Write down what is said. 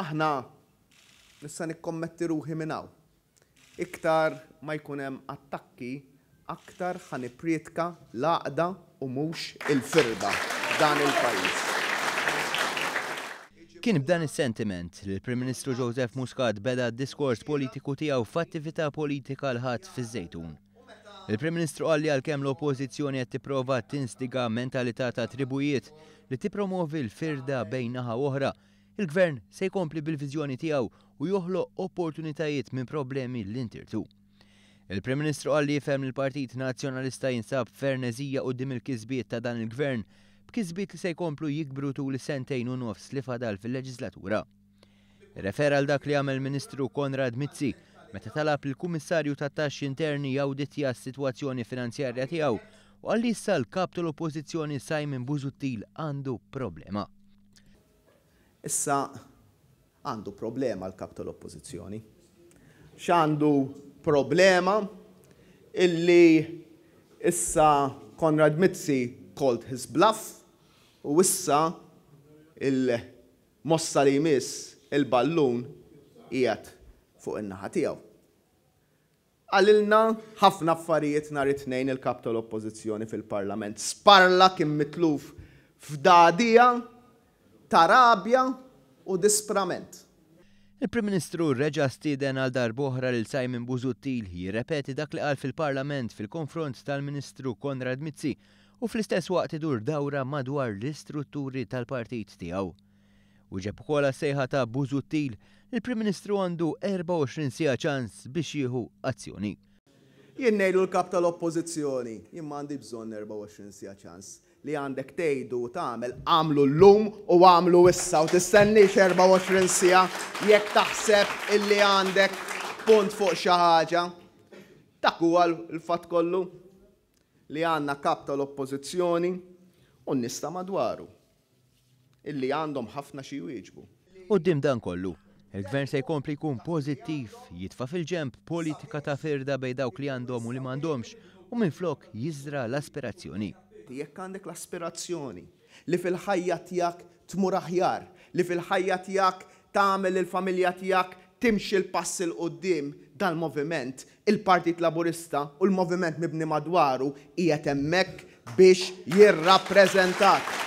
aħna nissa nikkommetti ruħi minnaw. Iktar ma jkunem attakki, aktar ħaniprietka laqda u mux il-firda dan il-pajis. Kien b'dan is-sentiment li l-Prim Ministru Joseph Muscat beda diskors politiku tiegħu f'attività politika l-ħadd fiż-żejtun. Il-Prim Ministru għalli għal-kem l-oppozizjoni għed tipprova tinstiga mentalità ta' tribujiet li tipromovi l-firda bejnaħa naħa oħra il-gvern se jkompli bil-vizjoni tiegħu u joħloq opportunitajiet minn problemi l-intirtu. Il-Prim Ministru għalli jifem il-Partit Nazzjonalista jinsab fernezija u dim il-kisbiet ta' dan il-gvern b'kisbiet li se jkomplu jikbru tul sentejn u nofs li fadal fil-leġislatura. Refera dak li għamel Ministru Konrad Mizzi meta talab il-Kummissarju ta' Taxxi Interni jawditja s-sitwazzjoni finanzjarja tiegħu u għalli issa l-kap tal-Oppożizzjoni Simon Busuttil għandu problema. Issa għandu problema l-kap tal-oppozizjoni. X'għandu problema illi issa Konrad Mitzi called his bluff u issa il-mossa li jmiss il-ballun qiegħed fuq in-naħa tiegħu. Għalilna ħafna affarijiet nhar it-tnejn il-kap tal-oppożizzjoni fil-Parlament. Sparla kien mitluf f'dadija ta' rabja u disprament. Il-Prim Ministru reġa stiden għal boħra lil Simon Buzuttil jirrepeti dak li qal fil-Parlament fil-konfront tal-Ministru Konrad Mizzi u fl-istess waqt idur dawra madwar l-istrutturi tal-partit tiegħu. U ġeb ukoll sejħa ta' Buzuttil, il-Prim Ministru għandu 24 sija ċans biex jieħu azzjoni. Jien ngħidu l-kap tal-oppożizzjoni, jien m'għandi bżonn 24 sija ċans li għandek tgħidu tagħmel għamlu llum u għamlu issa u tistennix 24 sija jekk taħseb illi għandek punt fuq xi ħaġa. għal huwa l-fatt kollu li għandna kap tal-oppożizzjoni u nista madwaru illi għandhom ħafna xi jwieġbu. U dim dan kollu, Il-gvern se jkompli jkun pozittiv, jitfa fil-ġemp politika ta' firda bej dawk li għandhom u li m'għandhomx u minflok jiżra l-aspirazzjoni. Jekk għandek l-aspirazzjoni li fil-ħajja tiegħek tmur aħjar, li fil-ħajja tiegħek tagħmel il-familja tiegħek timx l-pass il qoddim dal-moviment, il-Partit Laburista u l-moviment mibni madwaru hija hemmhekk biex jirrappreżentak.